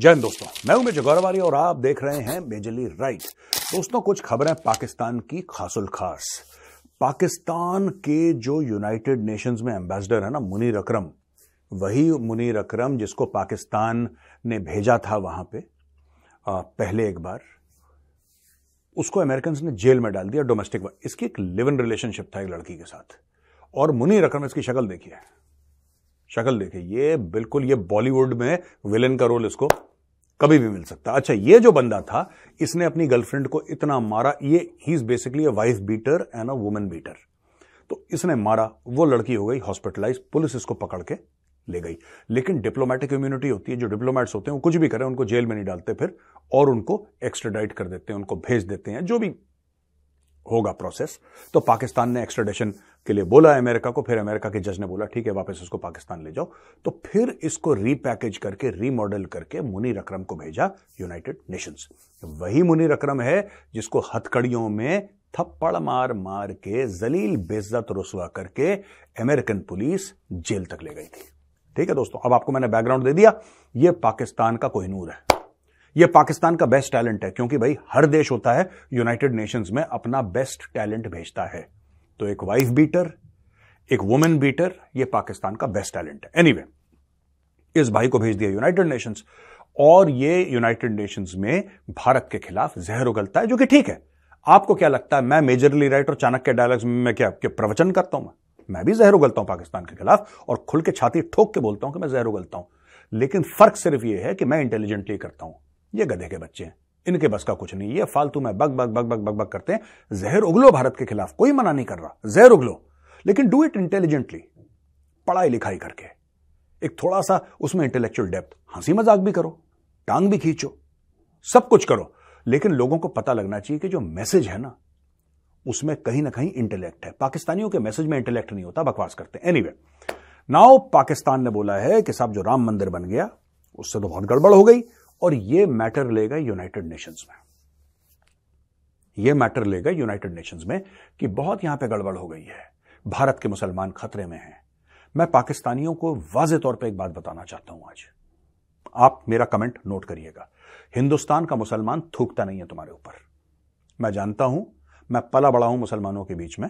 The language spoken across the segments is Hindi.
जय हिंद दोस्तों मैं उमेश गौरवारी और आप देख रहे हैं मेजली राइट दोस्तों कुछ खबरें पाकिस्तान की खासुल खास पाकिस्तान के जो यूनाइटेड नेशंस में एम्बेसडर है ना मुनीर अकरम वही मुनीर अकरम जिसको पाकिस्तान ने भेजा था वहां पे आ, पहले एक बार उसको अमेरिकन ने जेल में डाल दिया डोमेस्टिक इसकी एक लिव इन रिलेशनशिप था एक लड़की के साथ और मुनीर अकरम इसकी शक्ल देखिए शक्ल देखिए ये बिल्कुल ये बॉलीवुड में विलेन का रोल इसको कभी भी मिल सकता अच्छा ये जो बंदा था इसने अपनी गर्लफ्रेंड को इतना मारा ये ही is basically a wife beater and a women beater तो इसने मारा वो लड़की हो गई हॉस्पिटलाइज पुलिस इसको पकड़ के ले गई लेकिन डिप्लोमेटिक इम्यूनिटी होती है जो डिप्लोमैट्स होते हैं वो कुछ भी करें उनको जेल में नहीं डालते फिर और उनको एक्स्ट्राडाइट कर देते हैं उनको भेज देते हैं जो भी होगा प्रोसेस तो पाकिस्तान ने एक्स्ट्राडेशन के लिए बोला अमेरिका को फिर अमेरिका के जज ने बोला ठीक है वापस उसको पाकिस्तान ले जाओ तो फिर इसको रीपैकेज करके रीमॉडल करके मुनीर अक्रम को भेजा यूनाइटेड नेशंस वही मुनीर अक्रम है जिसको हथकड़ियों में थप्पड़ मार मार के जलील बेजत रसुआ करके अमेरिकन पुलिस जेल तक ले गई थी ठीक है दोस्तों अब आपको मैंने बैकग्राउंड दे दिया ये पाकिस्तान का कोहिनूर है ये पाकिस्तान का बेस्ट टैलेंट है क्योंकि भाई हर देश होता है यूनाइटेड नेशंस में अपना बेस्ट टैलेंट भेजता है तो एक वाइफ बीटर एक वुमेन बीटर ये पाकिस्तान का बेस्ट टैलेंट है एनीवे anyway, इस भाई को भेज दिया यूनाइटेड नेशंस और ये यूनाइटेड नेशंस में भारत के खिलाफ जहर उगलता है जो कि ठीक है आपको क्या लगता है मैं मेजरली राइट और चाणक्य डायलॉग्स में मैं क्या प्रवचन करता हूं मैं मैं भी जहर उगलता हूं पाकिस्तान के खिलाफ और खुल के छाती ठोक के बोलता हूं कि मैं जहर उगलता हूं लेकिन फर्क सिर्फ यह है कि मैं इंटेलिजेंटली करता हूं ये गधे के बच्चे हैं इनके बस का कुछ नहीं है फालतू में बग बग बग बग बग बग करते हैं जहर उगलो भारत के खिलाफ कोई मना नहीं कर रहा जहर उगलो लेकिन डू इट इंटेलिजेंटली पढ़ाई लिखाई करके एक थोड़ा सा उसमें इंटेलेक्चुअल डेप्थ हंसी मजाक भी करो टांग भी खींचो सब कुछ करो लेकिन लोगों को पता लगना चाहिए कि जो मैसेज है ना उसमें कहीं ना कहीं इंटेलेक्ट है पाकिस्तानियों के मैसेज में इंटेलेक्ट नहीं होता बकवास करते हैं एनी anyway, नाउ पाकिस्तान ने बोला है कि साहब जो राम मंदिर बन गया उससे तो बहुत गड़बड़ हो गई और ये मैटर लेगा यूनाइटेड नेशंस में ये मैटर लेगा यूनाइटेड नेशंस में कि बहुत यहां पे गड़बड़ हो गई है भारत के मुसलमान खतरे में हैं मैं पाकिस्तानियों को वाज तौर पर एक बात बताना चाहता हूं आज आप मेरा कमेंट नोट करिएगा हिंदुस्तान का मुसलमान थूकता नहीं है तुम्हारे ऊपर मैं जानता हूं मैं पला बड़ा हूं मुसलमानों के बीच में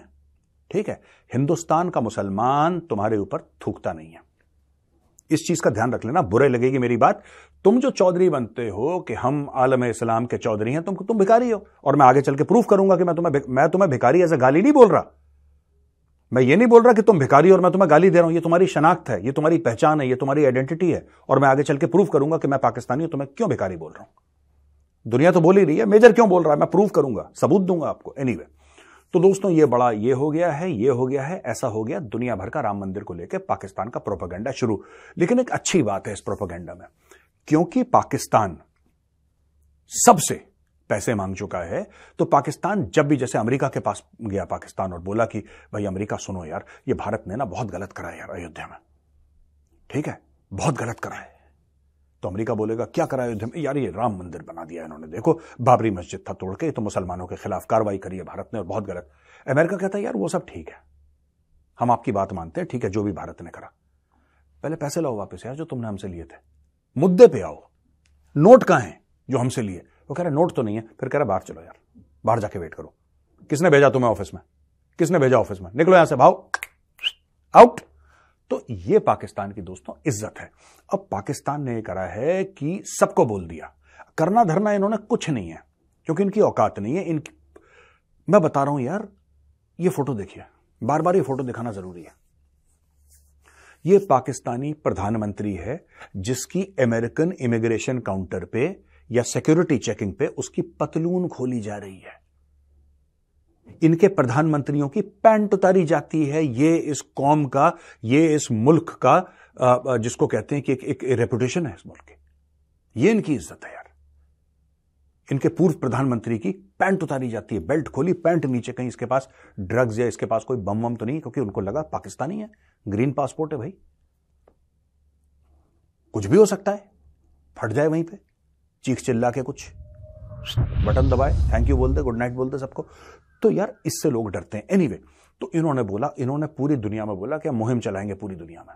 ठीक है हिंदुस्तान का मुसलमान तुम्हारे ऊपर थूकता नहीं है इस चीज का ध्यान रख लेना बुरे लगेगी मेरी बात तुम जो चौधरी बनते हो कि हम आलम इस्लाम के चौधरी हैं तुम तुम भिखारी हो और मैं आगे चल के प्रूफ करूंगा कि मैं तुम्हें मैं तुम्हें भिखारी ऐसा गाली नहीं बोल रहा मैं ये नहीं बोल रहा कि तुम भिखारी और मैं तुम्हें गाली दे रहा हूं ये तुम्हारी शनाख्त है ये तुम्हारी पहचान है ये तुम्हारी आइडेंटिटी है और मैं आगे चल के प्रूफ करूंगा कि मैं पाकिस्तानी हूं तुम्हें तो क्यों भिखारी बोल रहा हूं दुनिया तो बोल ही रही है मेजर क्यों बोल रहा है मैं प्रूफ करूंगा सबूत दूंगा आपको एनी anyway, तो दोस्तों ये बड़ा ये हो गया है ये हो गया है ऐसा हो गया दुनिया भर का राम मंदिर को लेकर पाकिस्तान का प्रोपागेंडा शुरू लेकिन एक अच्छी बात है इस प्रोपागेंडा में क्योंकि पाकिस्तान सबसे पैसे मांग चुका है तो पाकिस्तान जब भी जैसे अमेरिका के पास गया पाकिस्तान और बोला कि भाई अमेरिका सुनो यार ये भारत ने ना बहुत गलत करा यार अयोध्या में ठीक है बहुत गलत करा है तो अमेरिका बोलेगा क्या करा अयोध्या में यार ये राम मंदिर बना दिया इन्होंने देखो बाबरी मस्जिद था तोड़ के तो मुसलमानों के खिलाफ कार्रवाई करी है भारत ने और बहुत गलत अमेरिका कहता है यार वो सब ठीक है हम आपकी बात मानते हैं ठीक है जो भी भारत ने करा पहले पैसे लाओ वापस यार जो तुमने हमसे लिए थे मुद्दे पे आओ नोट कहा है जो हमसे लिए वो कह रहे नोट तो नहीं है फिर कह रहे बाहर चलो यार बाहर जाके वेट करो किसने भेजा तुम्हें ऑफिस में किसने भेजा ऑफिस में निकलो यहां से भाव आउट तो ये पाकिस्तान की दोस्तों इज्जत है अब पाकिस्तान ने यह करा है कि सबको बोल दिया करना धरना इन्होंने कुछ नहीं है क्योंकि इनकी औकात नहीं है इनकी मैं बता रहा हूं यार ये फोटो देखिए बार बार ये फोटो दिखाना जरूरी है ये पाकिस्तानी प्रधानमंत्री है जिसकी अमेरिकन इमिग्रेशन काउंटर पे या सिक्योरिटी चेकिंग पे उसकी पतलून खोली जा रही है इनके प्रधानमंत्रियों की पैंट उतारी जाती है ये इस कौम का ये इस मुल्क का जिसको कहते हैं कि एक, एक रेपुटेशन है इस मुल्क की ये इनकी इज्जत है यार इनके पूर्व प्रधानमंत्री की पैंट उतारी जाती है बेल्ट खोली पैंट नीचे कहीं इसके पास ड्रग्स या इसके पास कोई बम वम तो नहीं क्योंकि उनको लगा पाकिस्तानी है ग्रीन पासपोर्ट है भाई कुछ भी हो सकता है फट जाए वहीं पे चीख चिल्ला के कुछ बटन दबाए थैंक यू बोल दे गुड नाइट बोल दे सबको तो यार इससे लोग डरते हैं एनीवे anyway, तो इन्होंने बोला इन्होंने पूरी दुनिया में बोला कि मुहिम चलाएंगे पूरी दुनिया में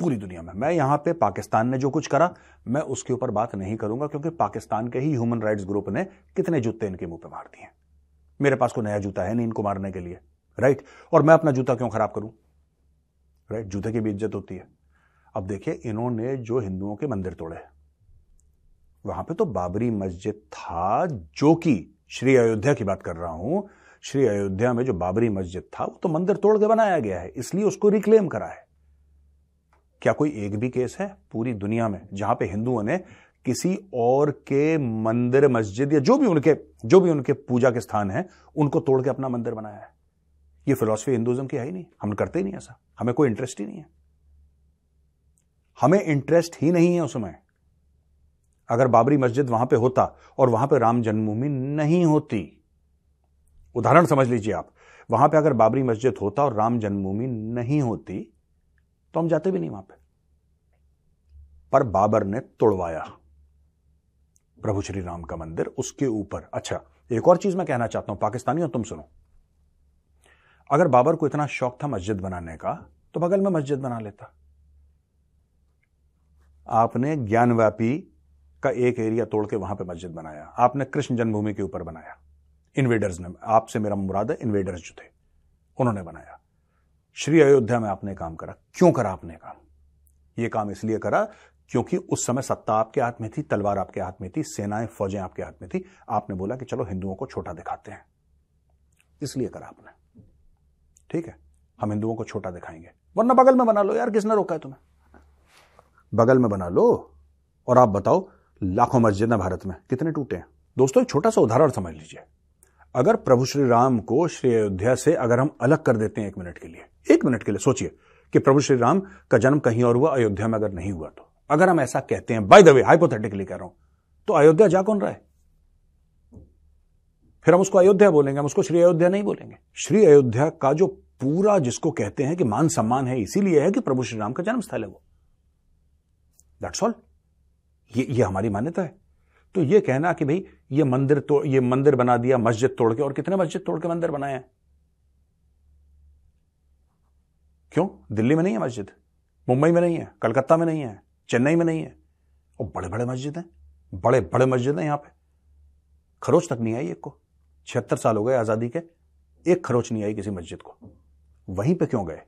पूरी दुनिया में मैं यहां पे पाकिस्तान ने जो कुछ करा मैं उसके ऊपर बात नहीं करूंगा क्योंकि पाकिस्तान के ही ह्यूमन राइट्स ग्रुप ने कितने जूते इनके मुंह पे मार दिए मेरे पास कोई नया जूता है नहीं इनको मारने के लिए राइट और मैं अपना जूता क्यों खराब करूं राइट जूते की भी इज्जत होती है अब देखिए इन्होंने जो हिंदुओं के मंदिर तोड़े वहां पे तो बाबरी मस्जिद था जो कि श्री अयोध्या की बात कर रहा हूं श्री अयोध्या में जो बाबरी मस्जिद था वो तो मंदिर तोड़ के बनाया गया है इसलिए उसको रिक्लेम करा है क्या कोई एक भी केस है पूरी दुनिया में जहां पे हिंदुओं ने किसी और के मंदिर मस्जिद या जो भी उनके जो भी उनके पूजा के स्थान है उनको तोड़ के अपना मंदिर बनाया है ये फिलोसफी हिंदुइज्म की है ही नहीं हम करते ही नहीं ऐसा हमें कोई इंटरेस्ट ही नहीं है हमें इंटरेस्ट ही नहीं है उसमें अगर बाबरी मस्जिद वहां पे होता और वहां पे राम जन्मभूमि नहीं होती उदाहरण समझ लीजिए आप वहां पे अगर बाबरी मस्जिद होता और राम जन्मभूमि नहीं होती तो हम जाते भी नहीं वहां पे पर बाबर ने तोड़वाया प्रभु श्री राम का मंदिर उसके ऊपर अच्छा एक और चीज मैं कहना चाहता हूं पाकिस्तानियों तुम सुनो अगर बाबर को इतना शौक था मस्जिद बनाने का तो बगल में मस्जिद बना लेता आपने ज्ञानव्यापी का एक एरिया तोड़ के वहां पर मस्जिद बनाया आपने कृष्ण जन्मभूमि के ऊपर बनाया इन्वेडर्स ने आपसे मेरा मुराद है इन्वेडर्स जो थे उन्होंने बनाया श्री अयोध्या में आपने काम करा क्यों करा आपने काम यह काम इसलिए करा क्योंकि उस समय सत्ता आपके हाथ में थी तलवार आपके हाथ में थी सेनाएं फौजें आपके हाथ में थी आपने बोला कि चलो हिंदुओं को छोटा दिखाते हैं इसलिए करा आपने ठीक है हम हिंदुओं को छोटा दिखाएंगे वरना बगल में बना लो यार किसने रोका है तुम्हें बगल में बना लो और आप बताओ लाखों मस्जिद है भारत में कितने टूटे हैं दोस्तों एक छोटा सा उदाहरण समझ लीजिए अगर प्रभु श्री राम को श्री अयोध्या से अगर हम अलग कर देते हैं एक मिनट के लिए एक मिनट के लिए सोचिए कि प्रभु श्री राम का जन्म कहीं और हुआ अयोध्या में अगर नहीं हुआ तो अगर हम ऐसा कहते हैं बाय द वे हाइपोथेटिकली कह रहा हूं तो अयोध्या जा कौन रहा है फिर हम उसको अयोध्या बोलेंगे हम उसको श्री अयोध्या नहीं बोलेंगे श्री अयोध्या का जो पूरा जिसको कहते हैं कि मान सम्मान है इसीलिए है कि प्रभु श्री राम का जन्म स्थल है वो दैट्स ऑल ये ये हमारी मान्यता है तो ये कहना कि भाई ये मंदिर तो ये मंदिर बना दिया मस्जिद तोड़ के और कितने मस्जिद तोड़ के मंदिर बनाए हैं क्यों दिल्ली में नहीं है मस्जिद मुंबई में नहीं है कलकत्ता में नहीं है चेन्नई में नहीं है और बड़े बड़े मस्जिद हैं बड़े बड़े मस्जिद हैं यहाँ पे खरोच तक नहीं आई एक को छिहत्तर साल हो गए आज़ादी के एक खरोच नहीं आई किसी मस्जिद को वहीं पे क्यों गए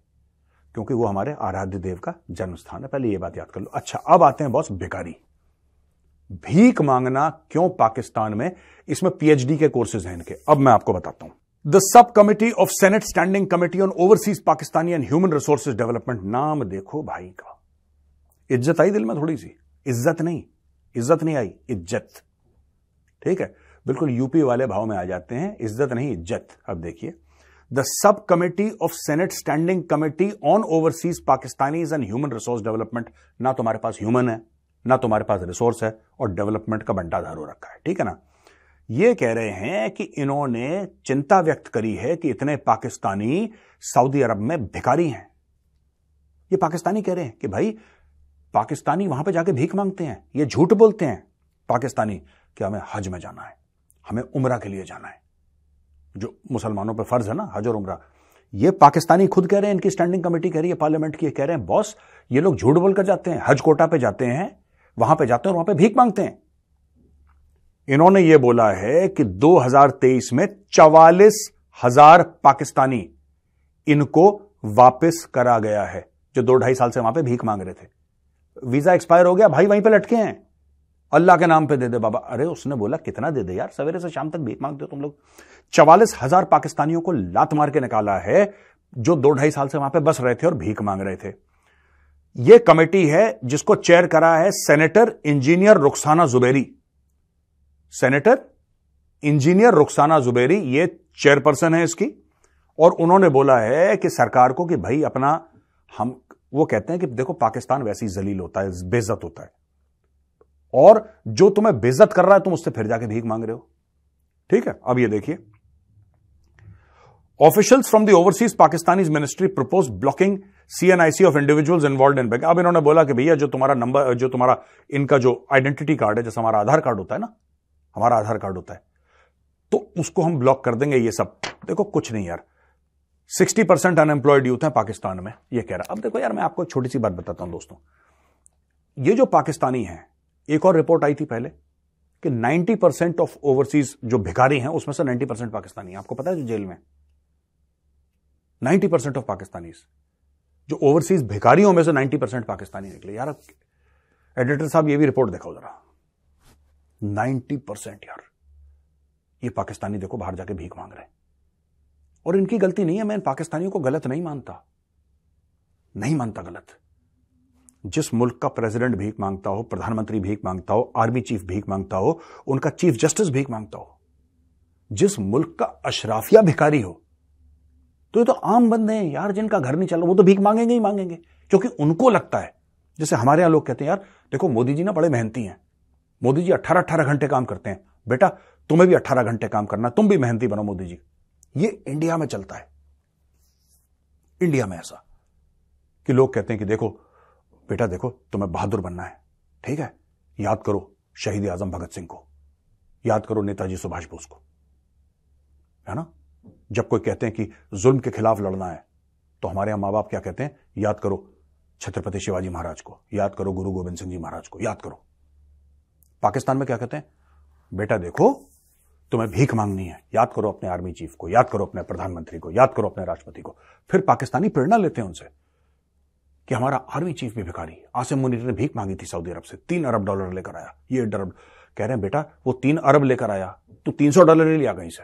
क्योंकि वो हमारे आराध्य देव का जन्म स्थान है पहले ये बात याद कर लो अच्छा अब आते हैं बॉस भिकारी भीख मांगना क्यों पाकिस्तान में इसमें पीएचडी के कोर्सेज हैं इनके अब मैं आपको बताता हूं the sub committee of senate standing committee on overseas Pakistani and human resources development नाम देखो भाई का इज्जत आई दिल में थोड़ी सी इज्जत नहीं इज्जत नहीं आई इज्जत ठीक है बिल्कुल यूपी वाले भाव में आ जाते हैं इज्जत नहीं इज्जत अब देखिए the sub committee of senate standing committee on overseas Pakistanis and human resource development ना तुम्हारे पास ह्यूमन है ना तुम्हारे पास रिसोर्स है और डेवलपमेंट का बंटाधार हो रखा है ठीक है ना ये कह रहे हैं कि इन्होंने चिंता व्यक्त करी है कि इतने पाकिस्तानी सऊदी अरब में भिखारी हैं ये पाकिस्तानी कह रहे हैं कि भाई पाकिस्तानी वहां पर जाके भीख मांगते हैं ये झूठ बोलते हैं पाकिस्तानी कि हमें हज में जाना है हमें उमरा के लिए जाना है जो मुसलमानों पर फर्ज है ना हज और उमरा ये पाकिस्तानी खुद कह रहे हैं इनकी स्टैंडिंग कमेटी कह रही है पार्लियामेंट की कह रहे हैं बॉस ये लोग झूठ बोलकर जाते हैं हज कोटा पे जाते हैं वहां पे जाते हैं और वहां पे भीख मांगते हैं इन्होंने ये बोला है कि 2023 में चवालीस हजार पाकिस्तानी इनको वापस करा गया है जो दो ढाई साल से वहां पे भीख मांग रहे थे वीजा एक्सपायर हो गया भाई वहीं पे लटके हैं अल्लाह के नाम पे दे दे बाबा अरे उसने बोला कितना दे दे यार सवेरे से शाम तक भीख मांग दो तुम लोग चवालीस हजार पाकिस्तानियों को लात मार के निकाला है जो दो ढाई साल से वहां पे बस रहे थे और भीख मांग रहे थे यह कमेटी है जिसको चेयर करा है senator engineer Rukhsana Zuberi senator engineer Rukhsana Zuberi ये चेयरपर्सन है इसकी और उन्होंने बोला है कि सरकार को कि भाई अपना हम वो कहते हैं कि देखो पाकिस्तान वैसे ही जलील होता है बेजत होता है और जो तुम्हें बेजत कर रहा है तुम उससे फिर जाके भीख मांग रहे हो ठीक है अब ये देखिए officials from the overseas Pakistani ministry propose blocking CNIC of individuals involve in bank अब इन्होंने बोला कि भैया जो तुम्हारा नंबर जो तुम्हारा इनका जो आइडेंटिटी कार्ड है जैसे हमारा आधार कार्ड होता है ना हमारा आधार कार्ड होता है तो उसको हम ब्लॉक कर देंगे ये सब देखो कुछ नहीं यार सिक्सटी परसेंट अनएम्प्लॉयड यूथ है पाकिस्तान में ये कह रहा अब देखो यार मैं आपको एक छोटी सी बात बताता हूं दोस्तों ये जो पाकिस्तानी है एक और रिपोर्ट आई थी पहले कि 90 परसेंट ऑफ ओवरसीज जो भिखारी हैं उसमें से 90 परसेंट पाकिस्तानी है आपको पता है जो जेल में 90 परसेंट ऑफ पाकिस्तानी जो ओवरसीज भिखारियों में से 90 परसेंट पाकिस्तानी निकले यार एडिटर साहब ये भी रिपोर्ट देखो जरा 90 परसेंट यार ये पाकिस्तानी देखो बाहर जाके भीख मांग रहे हैं और इनकी गलती नहीं है मैं इन पाकिस्तानियों को गलत नहीं मानता नहीं मानता गलत जिस मुल्क का प्रेसिडेंट भीख मांगता हो प्रधानमंत्री भीख मांगता हो आर्मी चीफ भीख मांगता हो उनका चीफ जस्टिस भीख मांगता हो जिस मुल्क का अशराफिया भिखारी हो तो ये तो आम बंदे हैं यार जिनका घर नहीं चल रहा वो तो भीख मांगेंगे ही मांगेंगे क्योंकि उनको लगता है जैसे हमारे यहां लोग कहते हैं यार देखो मोदी जी ना बड़े मेहनती हैं मोदी जी अट्ठारह अट्ठारह घंटे काम करते हैं बेटा तुम्हें भी अट्ठारह घंटे काम करना तुम भी मेहनती बनो मोदी जी ये इंडिया में चलता है इंडिया में ऐसा कि लोग कहते हैं कि देखो बेटा देखो तुम्हें बहादुर बनना है ठीक है याद करो शहीद आजम भगत सिंह को याद करो नेताजी सुभाष बोस को है ना जब कोई कहते हैं कि जुल्म के खिलाफ लड़ना है तो हमारे यहां माँ बाप क्या कहते हैं याद करो छत्रपति शिवाजी महाराज को याद करो गुरु गोविंद सिंह जी महाराज को याद करो पाकिस्तान में क्या कहते हैं बेटा देखो तुम्हें भीख मांगनी है याद करो अपने आर्मी चीफ को याद करो अपने प्रधानमंत्री को याद करो अपने राष्ट्रपति को फिर पाकिस्तानी प्रेरणा लेते हैं उनसे कि हमारा आर्मी चीफ भी भिखारी आसिम मुनीर ने भीख मांगी थी सऊदी अरब से तीन अरब डॉलर लेकर आया ये डॉलर कह रहे हैं बेटा वो तीन अरब लेकर आया तो तीन सौ डॉलर ले लिया कहीं से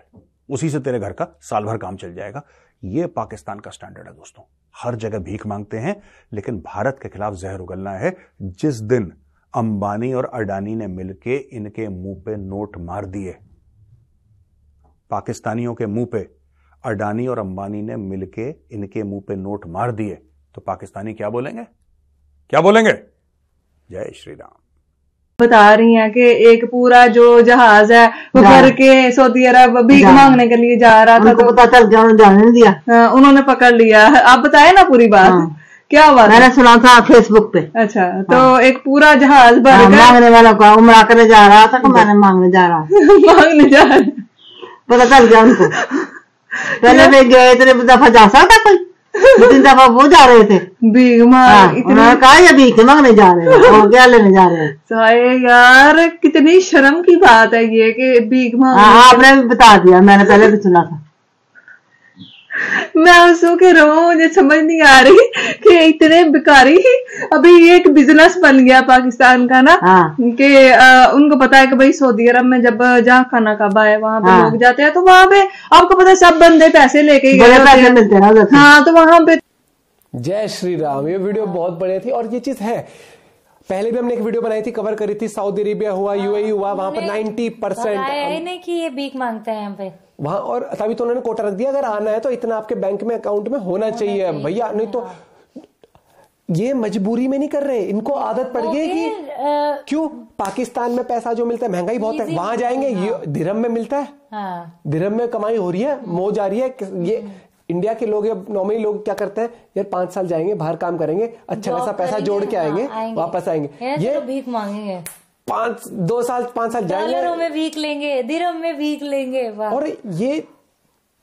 उसी से तेरे घर का साल भर काम चल जाएगा ये पाकिस्तान का स्टैंडर्ड है दोस्तों हर जगह भीख मांगते हैं लेकिन भारत के खिलाफ जहर उगलना है जिस दिन अंबानी और अडानी ने मिलकर इनके मुंह पे नोट मार दिए पाकिस्तानियों के मुंह पे अडानी और अंबानी ने मिलकर इनके मुंह पे नोट मार दिए तो पाकिस्तानी क्या बोलेंगे क्या बोलेंगे जय श्री राम बता रही हैं कि एक पूरा जो जहाज है वो भर के सऊदी अरब भीख मांगने के लिए जा रहा था तो पता चल गया उन्होंने जाने दिया हाँ, उन्होंने पकड़ लिया आप बताए ना पूरी बात हाँ। क्या हुआ मैंने सुना था फेसबुक पे अच्छा हाँ। तो एक पूरा जहाज भर हाँ, मांगने वाला का उमरा करने जा रहा था अच्छा। मैंने मांगने जा रहा मांगने जा रहा पता चल गया उनको पहले गए इतने दफा जा सकता कोई जिस दफा वो जा रहे थे भीख मार हाँ, कहा ये भीख मांगने जा रहे हैं क्या लेने जा रहे हैं यार कितनी शर्म की बात है ये कि भीख मांग हाँ, हाँ, आपने भी बता दिया मैंने पहले भी सुना था मैं हंसू के रहा हूँ मुझे समझ नहीं आ रही कि इतने बेकारी अभी ये एक बिजनेस बन गया पाकिस्तान का ना हाँ। कि उनको पता है कि भाई सऊदी अरब में जब जहाँ खाना काबा है वहाँ पे हाँ। लोग जाते हैं तो वहाँ पे आपको पता है सब बंदे पैसे लेके गए हाँ तो वहाँ पे जय श्री राम ये वीडियो बहुत बढ़िया थी और ये चीज है पहले भी हमने एक वीडियो बनाई थी कवर करी थी सऊदी अरेबिया हुआ यूएई हाँ, e हुआ वहां पर नाइनटी परसेंट कि ये भीख मांगते हैं हम पे वहां और तभी तो उन्होंने कोटा रख दिया अगर आना है तो इतना आपके बैंक में अकाउंट में होना चाहिए भैया नहीं तो हाँ। ये मजबूरी में नहीं कर रहे इनको आदत पड़ गई कि क्यों पाकिस्तान में पैसा जो मिलता है महंगाई बहुत है वहां जाएंगे हाँ। ये धीरम में मिलता है हाँ। धीरम में कमाई हो रही है मोज आ रही है ये हम्म। इंडिया के लोग नॉर्मली लोग क्या करते हैं यार पांच साल जाएंगे बाहर काम करेंगे अच्छा खासा पैसा जोड़ के हाँ, आएंगे, वापस आएंगे तो ये तो भीख मांगेंगे पांच दो साल पांच साल जाएंगे डॉलरों में भीख लेंगे दिरम में भीख लेंगे और ये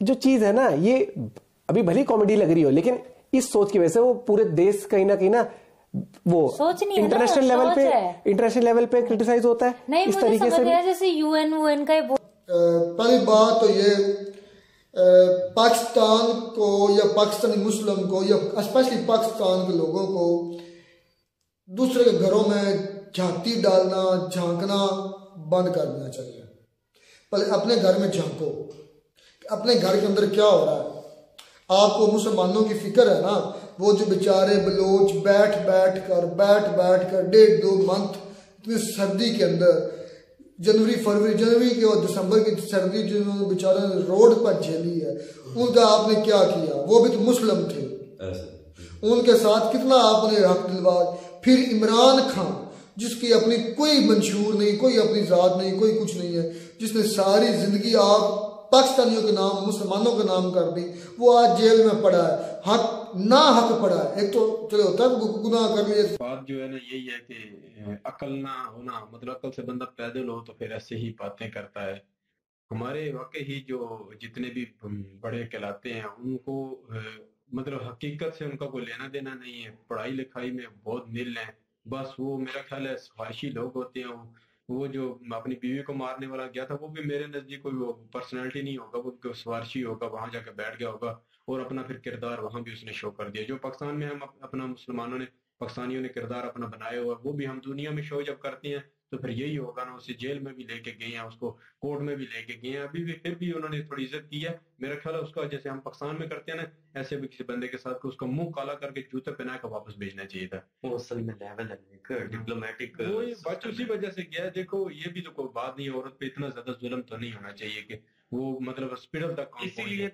जो चीज है ना ये अभी भली कॉमेडी लग रही हो लेकिन इस सोच की वजह से वो पूरे देश कहीं ना कहीं ना वो सोच नहीं इंटरनेशनल लेवल पे इंटरनेशनल लेवल पे क्रिटिसाइज होता है नहीं इस तरीके से जैसे यूएन वूएन का पहली बात तो ये पाकिस्तान को या पाकिस्तानी मुस्लिम को या स्पेशली पाकिस्तान के लोगों को दूसरे के घरों में झांकी डालना झांकना बंद कर देना चाहिए पहले अपने घर में झांको अपने घर के अंदर क्या हो रहा है आपको मुसलमानों की फिक्र है ना वो जो बेचारे बलोच बैठ बैठ कर बैठ बैठ कर डेढ़ दो मंथ इतनी सर्दी के अंदर जनवरी फरवरी जनवरी की और दिसंबर की सर्दी जो बेचारों बेचारा रोड पर झेली है उनका आपने क्या किया वो भी तो मुस्लिम थे उनके साथ कितना आपने हक दिलवा फिर इमरान खान जिसकी अपनी कोई मंशूर नहीं कोई अपनी ज़ात नहीं कोई कुछ नहीं है जिसने सारी ज़िंदगी आप पाकिस्तानियों के नाम मुसलमानों के नाम कर दी वो आज जेल में पड़ा है हाथ ना हाथ पड़ा एक तो चले होता है गुनाह कर लिए बात जो है ना यही है कि अकल ना होना मतलब अकल से बंदा पैदल हो तो फिर ऐसे ही बातें करता है हमारे वाकई ही जो जितने भी बड़े कहलाते हैं उनको मतलब हकीकत से उनका कोई लेना देना नहीं है पढ़ाई लिखाई में बहुत मिल है बस वो मेरा ख्याल है सिफारशी लोग होते हैं वो वो जो अपनी बीवी को मारने वाला गया था वो भी मेरे नजदीक कोई पर्सनैलिटी नहीं होगा वो सिफारशी होगा वहां जाके बैठ गया होगा और अपना फिर किरदार वहां भी उसने शो कर दिया जो पाकिस्तान में हम अपना मुसलमानों ने पाकिस्तानियों ने किरदार अपना बनाया हुआ वो भी हम दुनिया में शो जब करते हैं तो फिर यही होगा ना उसे जेल में भी लेके गए हैं उसको कोर्ट में भी लेके गए हैं अभी भी फिर भी उन्होंने थोड़ी इज्जत की है मेरा ख्याल है उसका जैसे हम पाकिस्तान में करते हैं ना ऐसे भी किसी बंदे के साथ उसका मुंह काला करके जूते पहना के वापस भेजना चाहिए था असल में लेवल है डिप्लोमेटिक बच उसी वजह से गया देखो ये भी तो कोई बात नहीं औरत पे इतना ज्यादा जुल्म तो नहीं होना चाहिए कि वो मतलब हॉस्पिटल तक इसीलिए